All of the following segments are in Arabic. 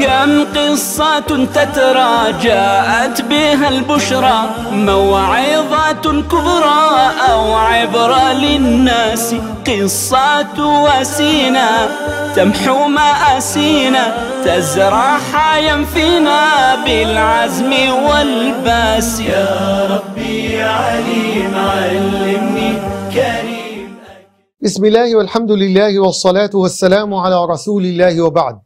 كم قصة تترى جاءت بها البشرى موعظة كبرى أو عبرة للناس قصة وسينا تمحو مآسينا تزرع حيا فينا بالعزم والباس يا ربي عليم علمني كريم بسم الله والحمد لله والصلاة والسلام على رسول الله وبعد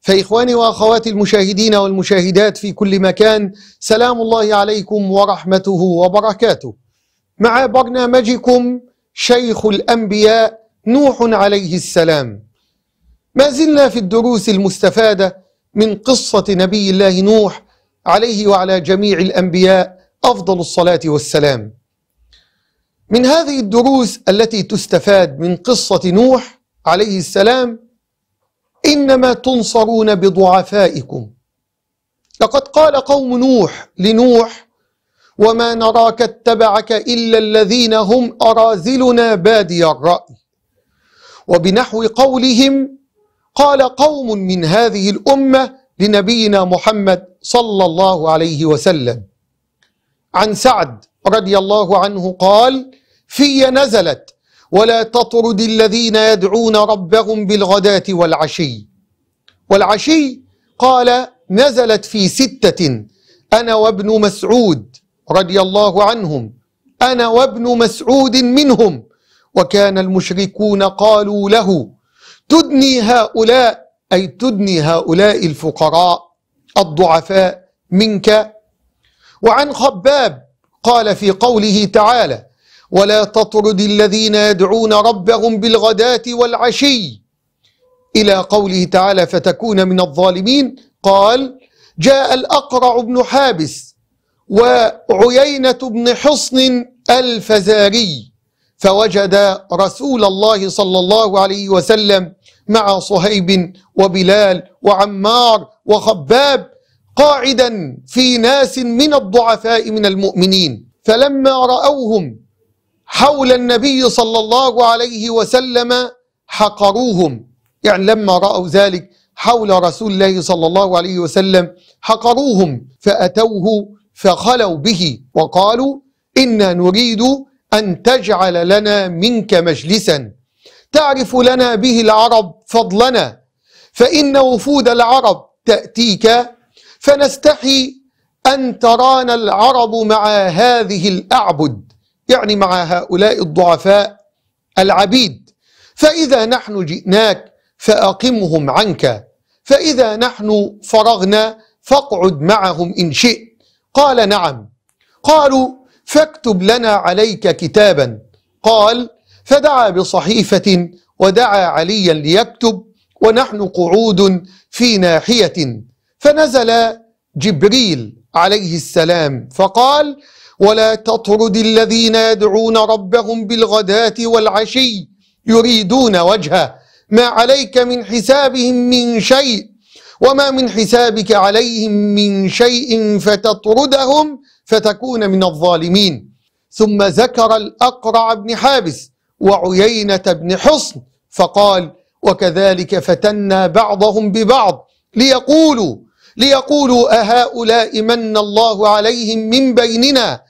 فإخواني وأخواتي المشاهدين والمشاهدات في كل مكان سلام الله عليكم ورحمته وبركاته مع برنامجكم شيخ الأنبياء نوح عليه السلام ما زلنا في الدروس المستفادة من قصة نبي الله نوح عليه وعلى جميع الأنبياء أفضل الصلاة والسلام من هذه الدروس التي تستفاد من قصة نوح عليه السلام إنما تنصرون بضعفائكم لقد قال قوم نوح لنوح وما نراك اتبعك إلا الذين هم أراذلنا بادي الرأي وبنحو قولهم قال قوم من هذه الأمة لنبينا محمد صلى الله عليه وسلم عن سعد رضي الله عنه قال في نزلت ولا تطرد الذين يدعون ربهم بالغداة والعشي والعشي قال نزلت في ستة أنا وابن مسعود رضي الله عنهم أنا وابن مسعود منهم وكان المشركون قالوا له تدني هؤلاء أي تدني هؤلاء الفقراء الضعفاء منك وعن خباب قال في قوله تعالى ولا تطرد الذين يدعون ربهم بالغداة والعشي إلى قوله تعالى فتكون من الظالمين قال جاء الأقرع بن حابس وعيينة بن حصن الفزاري فوجد رسول الله صلى الله عليه وسلم مع صهيب وبلال وعمار وخباب قاعدا في ناس من الضعفاء من المؤمنين فلما رأوهم حول النبي صلى الله عليه وسلم حقروهم يعني لما رأوا ذلك حول رسول الله صلى الله عليه وسلم حقروهم فأتوه فخلوا به وقالوا إنا نريد أن تجعل لنا منك مجلسا تعرف لنا به العرب فضلنا فإن وفود العرب تأتيك فنستحي أن ترانا العرب مع هذه الأعبد يعني مع هؤلاء الضعفاء العبيد فإذا نحن جئناك فأقمهم عنك فإذا نحن فرغنا فاقعد معهم إن شئت قال نعم قالوا فاكتب لنا عليك كتابا قال فدعا بصحيفة ودعا عليا ليكتب ونحن قعود في ناحية فنزل جبريل عليه السلام فقال ولا تطرد الذين يدعون ربهم بالغداة والعشي يريدون وجهه ما عليك من حسابهم من شيء وما من حسابك عليهم من شيء فتطردهم فتكون من الظالمين ثم ذكر الأقرع بن حابس وعيينة بن حصن فقال وكذلك فتنا بعضهم ببعض ليقولوا ليقولوا أهؤلاء من الله عليهم من بيننا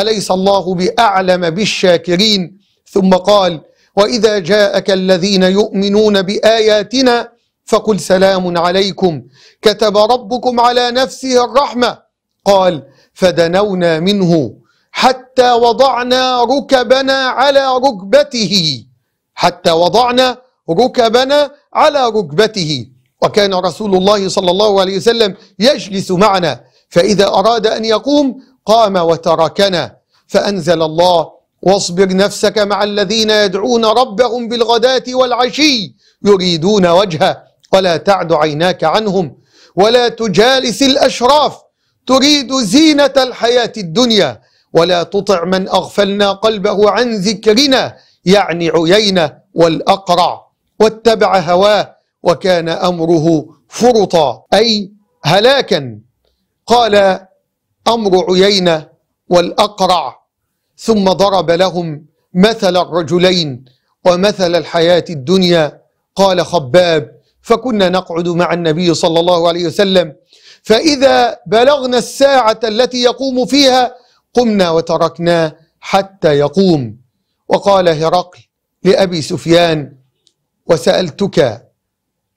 أليس الله بأعلم بالشاكرين ثم قال وإذا جاءك الذين يؤمنون بآياتنا فقل سلام عليكم كتب ربكم على نفسه الرحمة قال فدنونا منه حتى وضعنا ركبنا على ركبته حتى وضعنا ركبنا على ركبته وكان رسول الله صلى الله عليه وسلم يجلس معنا فإذا أراد أن يقوم قام وتركنا فأنزل الله واصبر نفسك مع الذين يدعون ربهم بالغداة والعشي يريدون وجهه ولا تعد عيناك عنهم ولا تجالس الأشراف تريد زينة الحياة الدنيا ولا تطع من أغفلنا قلبه عن ذكرنا يعني عيينة والأقرع واتبع هواه وكان أمره فرطا أي هلاكا قال أمر عيينة والأقرع ثم ضرب لهم مثل الرجلين ومثل الحياة الدنيا قال خباب فكنا نقعد مع النبي صلى الله عليه وسلم فإذا بلغنا الساعة التي يقوم فيها قمنا وتركناه حتى يقوم وقال هرقل لأبي سفيان وسألتك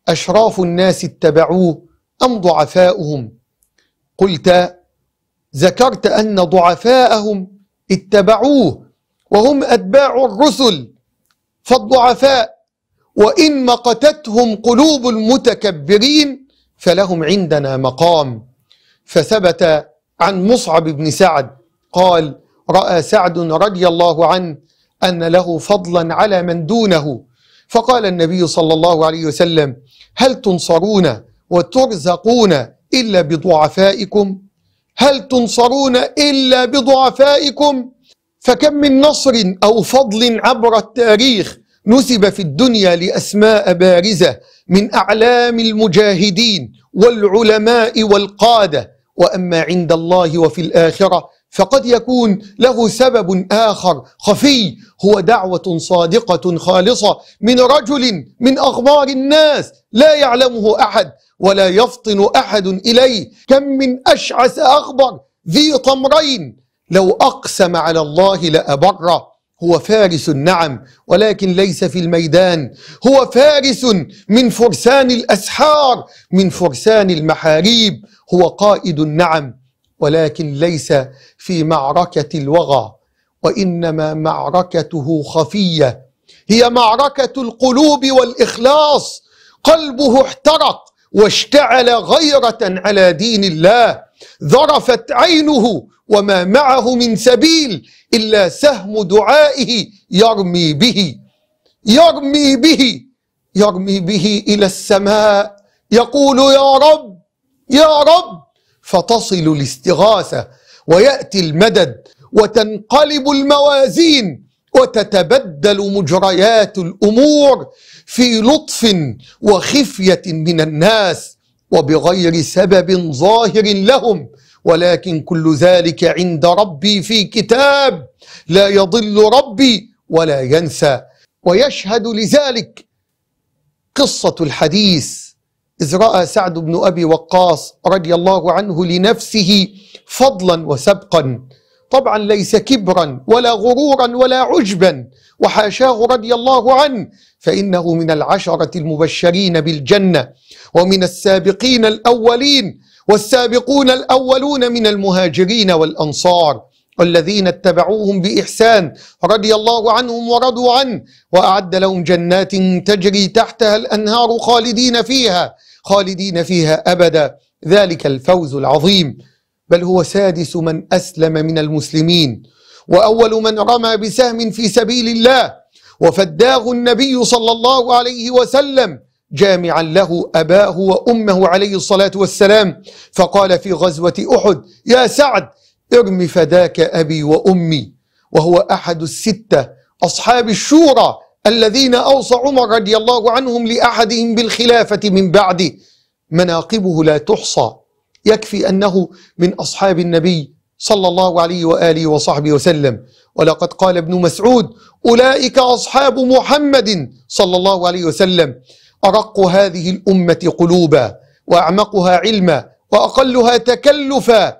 أشراف الناس اتبعوه أم ضعفاؤهم قلت ذكرت أن ضعفاءهم اتبعوه وهم أتباع الرسل فالضعفاء وإن مقتتهم قلوب المتكبرين فلهم عندنا مقام فثبت عن مصعب بن سعد قال رأى سعد رضي الله عنه أن له فضلا على من دونه فقال النبي صلى الله عليه وسلم هل تنصرون وترزقون إلا بضعفائكم هل تنصرون إلا بضعفائكم فكم من نصر أو فضل عبر التاريخ نسب في الدنيا لأسماء بارزة من أعلام المجاهدين والعلماء والقادة وأما عند الله وفي الآخرة فقد يكون له سبب آخر خفي هو دعوة صادقة خالصة من رجل من أخبار الناس لا يعلمه أحد ولا يفطن أحد إليه كم من أشعث أخبر ذي طمرين لو أقسم على الله لأبره هو فارس نعم ولكن ليس في الميدان هو فارس من فرسان الأسحار من فرسان المحاريب هو قائد نعم ولكن ليس في معركة الوغى وإنما معركته خفية هي معركة القلوب والإخلاص قلبه احترق واشتعل غيرة على دين الله ذرفت عينه وما معه من سبيل إلا سهم دعائه يرمي به يرمي به يرمي به إلى السماء يقول يا رب يا رب فتصل الاستغاثه وياتي المدد وتنقلب الموازين وتتبدل مجريات الامور في لطف وخفيه من الناس وبغير سبب ظاهر لهم ولكن كل ذلك عند ربي في كتاب لا يضل ربي ولا ينسى ويشهد لذلك قصه الحديث إذ رأى سعد بن أبي وقاص رضي الله عنه لنفسه فضلا وسبقا طبعا ليس كبرا ولا غرورا ولا عجبا وحاشاه رضي الله عنه فإنه من العشرة المبشرين بالجنة ومن السابقين الأولين والسابقون الأولون من المهاجرين والأنصار والذين اتبعوهم بإحسان رضي الله عنهم ورضوا عنه وأعد لهم جنات تجري تحتها الأنهار خالدين فيها خالدين فيها أبدا ذلك الفوز العظيم بل هو سادس من أسلم من المسلمين وأول من رمى بسهم في سبيل الله وفداه النبي صلى الله عليه وسلم جامعا له أباه وأمه عليه الصلاة والسلام فقال في غزوة أحد يا سعد ارم فداك أبي وأمي وهو أحد الستة أصحاب الشورى الذين أوصى عمر رضي الله عنهم لأحدهم بالخلافة من بعده مناقبه لا تحصى يكفي أنه من أصحاب النبي صلى الله عليه وآله وصحبه وسلم ولقد قال ابن مسعود أولئك أصحاب محمد صلى الله عليه وسلم أرق هذه الأمة قلوبا وأعمقها علما وأقلها تكلفا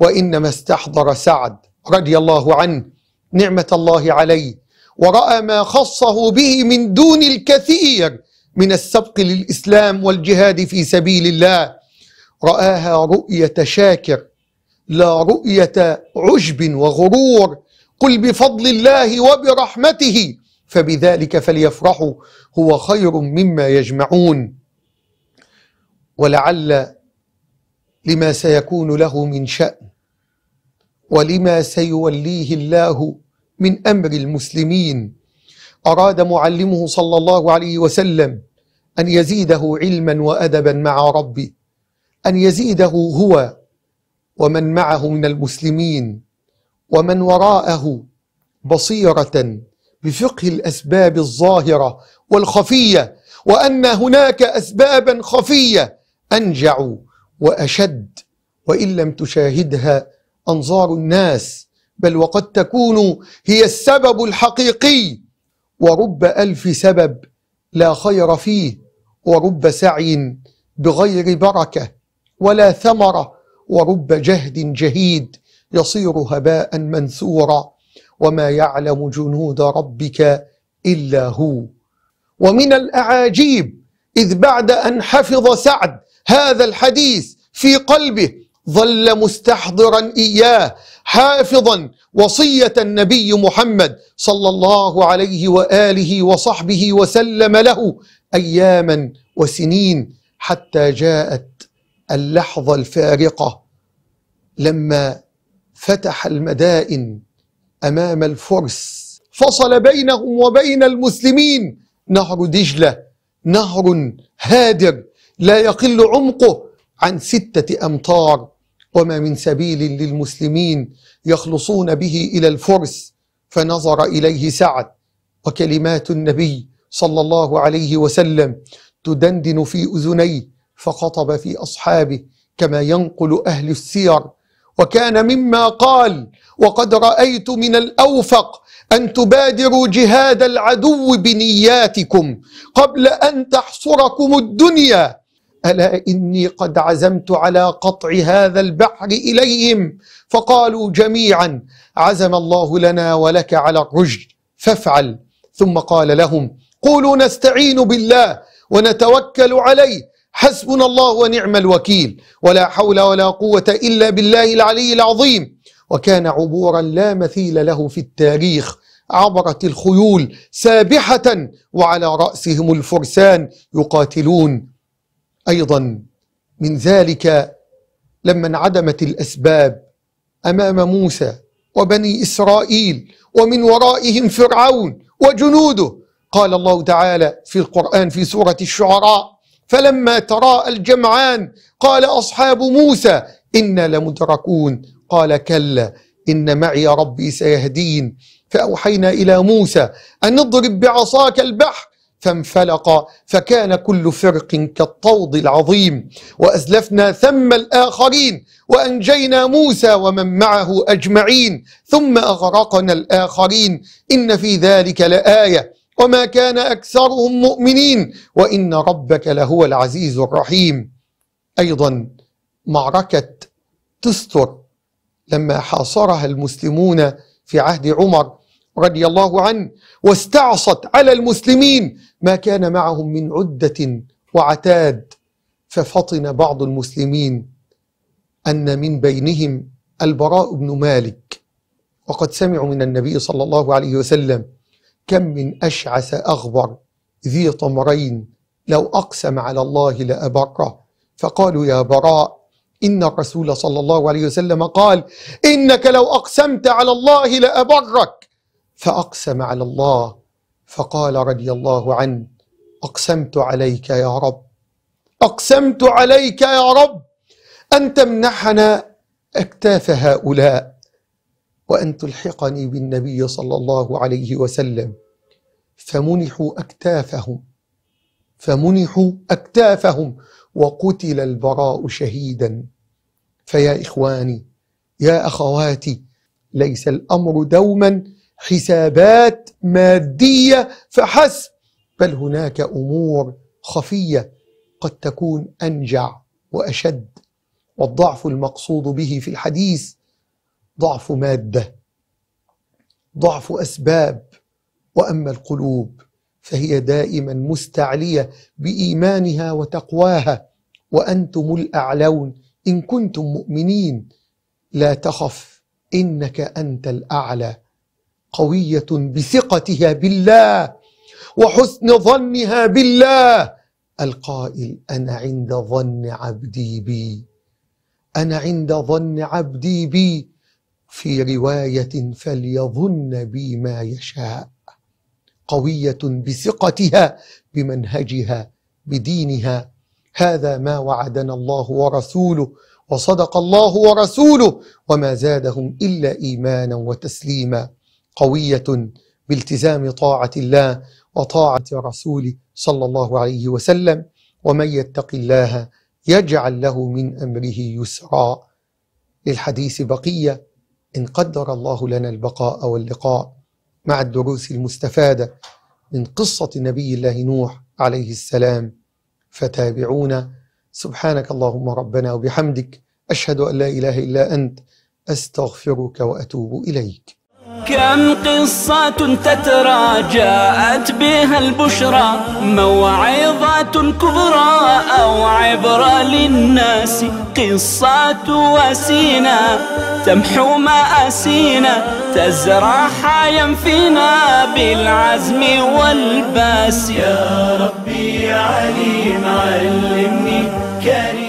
وإنما استحضر سعد رضي الله عنه نعمة الله عليه ورأى ما خصه به من دون الكثير من السبق للإسلام والجهاد في سبيل الله رآها رؤية شاكر لا رؤية عجب وغرور قل بفضل الله وبرحمته فبذلك فليفرحوا هو خير مما يجمعون ولعل لما سيكون له من شأن ولما سيوليه الله من أمر المسلمين أراد معلمه صلى الله عليه وسلم أن يزيده علما وأدبا مع ربه أن يزيده هو ومن معه من المسلمين ومن وراءه بصيرة بفقه الأسباب الظاهرة والخفية وأن هناك أسبابا خفية أنجع وأشد وإن لم تشاهدها أنظار الناس بل وقد تكون هي السبب الحقيقي ورب ألف سبب لا خير فيه ورب سعي بغير بركة ولا ثمرة ورب جهد جهيد يصير هباء منثورا وما يعلم جنود ربك إلا هو ومن الأعاجيب إذ بعد أن حفظ سعد هذا الحديث في قلبه ظل مستحضرا إياه حافظا وصية النبي محمد صلى الله عليه وآله وصحبه وسلم له أياما وسنين حتى جاءت اللحظة الفارقة لما فتح المدائن أمام الفرس فصل بينهم وبين المسلمين نهر دجلة نهر هادر لا يقل عمقه عن ستة أمتار وما من سبيل للمسلمين يخلصون به إلى الفرس فنظر إليه سعد وكلمات النبي صلى الله عليه وسلم تدندن في أذنيه فخطب في أصحابه كما ينقل أهل السير وكان مما قال وقد رأيت من الأوفق أن تبادروا جهاد العدو بنياتكم قبل أن تحصركم الدنيا الا اني قد عزمت على قطع هذا البحر اليهم فقالوا جميعا عزم الله لنا ولك على الرشد فافعل ثم قال لهم قولوا نستعين بالله ونتوكل عليه حسبنا الله ونعم الوكيل ولا حول ولا قوه الا بالله العلي العظيم وكان عبورا لا مثيل له في التاريخ عبرت الخيول سابحه وعلى راسهم الفرسان يقاتلون ايضا من ذلك لما انعدمت الاسباب امام موسى وبني اسرائيل ومن ورائهم فرعون وجنوده قال الله تعالى في القران في سوره الشعراء فلما تراءى الجمعان قال اصحاب موسى انا لمدركون قال كلا ان معي ربي سيهدين فاوحينا الى موسى ان اضرب بعصاك البحر فانفلق فكان كل فرق كالطود العظيم وأزلفنا ثم الآخرين وأنجينا موسى ومن معه أجمعين ثم أغرقنا الآخرين إن في ذلك لآية وما كان أكثرهم مؤمنين وإن ربك لهو العزيز الرحيم أيضا معركة تستر لما حاصرها المسلمون في عهد عمر رضي الله عنه واستعصت على المسلمين ما كان معهم من عدة وعتاد ففطن بعض المسلمين أن من بينهم البراء بن مالك وقد سمعوا من النبي صلى الله عليه وسلم كم من أشعث أغبر ذي طمرين لو أقسم على الله لأبره فقالوا يا براء إن الرسول صلى الله عليه وسلم قال إنك لو أقسمت على الله لأبرك فأقسم على الله فقال رضي الله عنه أقسمت عليك يا رب أقسمت عليك يا رب أن تمنحنا أكتاف هؤلاء وأن تلحقني بالنبي صلى الله عليه وسلم فمنحوا أكتافهم فمنحوا أكتافهم وقتل البراء شهيدا فيا إخواني يا أخواتي ليس الأمر دوما حسابات مادية فحسب بل هناك أمور خفية قد تكون أنجع وأشد والضعف المقصود به في الحديث ضعف مادة ضعف أسباب وأما القلوب فهي دائما مستعلية بإيمانها وتقواها وأنتم الأعلون إن كنتم مؤمنين لا تخف إنك أنت الأعلى قوية بثقتها بالله وحسن ظنها بالله القائل أنا عند ظن عبدي بي أنا عند ظن عبدي بي في رواية فليظن بي ما يشاء قوية بثقتها بمنهجها بدينها هذا ما وعدنا الله ورسوله وصدق الله ورسوله وما زادهم إلا إيمانا وتسليما قوية بالتزام طاعة الله وطاعة رسوله صلى الله عليه وسلم ومن يتق الله يجعل له من أمره يسرا للحديث بقية إن قدر الله لنا البقاء واللقاء مع الدروس المستفادة من قصة نبي الله نوح عليه السلام فتابعونا سبحانك اللهم ربنا وبحمدك أشهد أن لا إله إلا أنت أستغفرك وأتوب إليك كم قصة تترى جاءت بها البشرى موعظة كبرى أو عبرة للناس قصة وسينا تمحو مآسينا تزرع حيا فينا بالعزم والباس يا ربي عليم علمني كريم